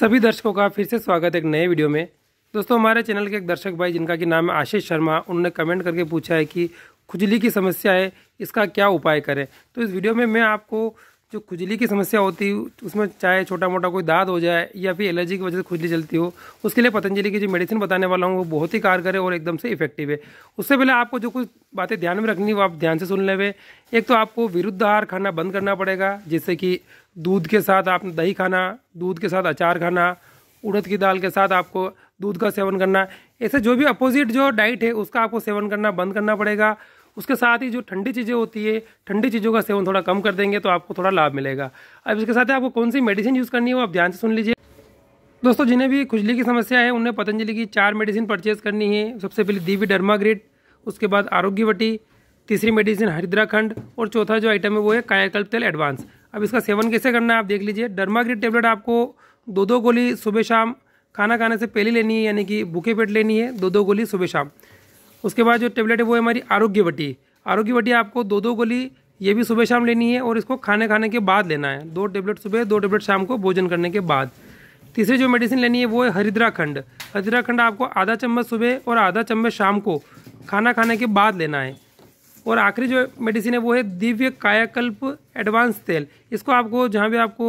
सभी दर्शकों का फिर से स्वागत है एक नए वीडियो में दोस्तों हमारे चैनल के एक दर्शक भाई जिनका कि नाम है आशीष शर्मा उन्होंने कमेंट करके पूछा है कि खुजली की समस्या है इसका क्या उपाय करें तो इस वीडियो में मैं आपको जो खुजली की समस्या होती है उसमें चाहे छोटा मोटा कोई दाद हो जाए या फिर एलर्जी की वजह से खुजली चलती हो उसके लिए पतंजलि की जो मेडिसिन बताने वाला हूँ वो बहुत ही कारगर है और एकदम से इफेक्टिव है उससे पहले आपको जो कुछ बातें ध्यान में रखनी वो आप ध्यान से सुन लेवे एक तो आपको विरुद्ध आहार खाना बंद करना पड़ेगा जैसे कि दूध के साथ आप दही खाना दूध के साथ अचार खाना उड़द की दाल के साथ आपको दूध का सेवन करना ऐसे जो भी अपोजिट जो डाइट है उसका आपको सेवन करना बंद करना पड़ेगा उसके साथ ही जो ठंडी चीज़ें होती है ठंडी चीज़ों का सेवन थोड़ा कम कर देंगे तो आपको थोड़ा लाभ मिलेगा अब इसके साथ आपको कौन सी मेडिसिन यूज़ करनी है वो आप ध्यान से सुन लीजिए दोस्तों जिन्हें भी खुजली की समस्या है उन्हें पतंजलि की चार मेडिसिन परचेज करनी है सबसे पहले दीवी डर्माग्रिड उसके बाद आरोग्यवटी तीसरी मेडिसिन हरिद्राखंड और चौथा जो आइटम है वो है कायाकल्प तेल एडवांस अब इसका सेवन कैसे करना है आप देख लीजिए डर्माग्रिड टेबलेट आपको दो दो गोली सुबह शाम खाना खाने से पहले लेनी है यानी कि भूखे पेट लेनी है दो दो गोली सुबह शाम उसके बाद जो टेबलेट है वो है हमारी आरोग्य वटी आपको दो दो गोली ये भी सुबह शाम लेनी है और इसको खाने खाने के बाद लेना है दो टेबलेट सुबह दो टेबलेट शाम को भोजन करने के बाद तीसरी जो मेडिसिन लेनी है वो है हरिद्राखंड हरिद्राखंड आपको आधा चम्मच सुबह और आधा चम्मच शाम को खाना खाने के बाद लेना है और आखिरी जो मेडिसिन है वो है दिव्य कायाकल्प एडवांस तेल इसको आपको जहाँ भी आपको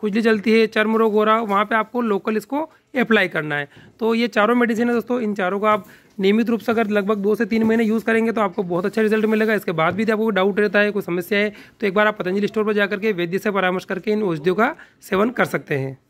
खुजली जलती है चर्म रोग हो रहा है वहाँ पर आपको लोकल इसको अप्लाई करना है तो ये चारों मेडिसिन है दोस्तों इन चारों को आप नियमित रूप से अगर लगभग दो से तीन महीने यूज़ करेंगे तो आपको बहुत अच्छा रिजल्ट मिलेगा इसके बाद भी आपको डाउट रहता है कोई समस्या है तो एक बार आप पतंजलि स्टोर पर जाकर के वैद्य से परामर्श करके इन औषधियों का सेवन कर सकते हैं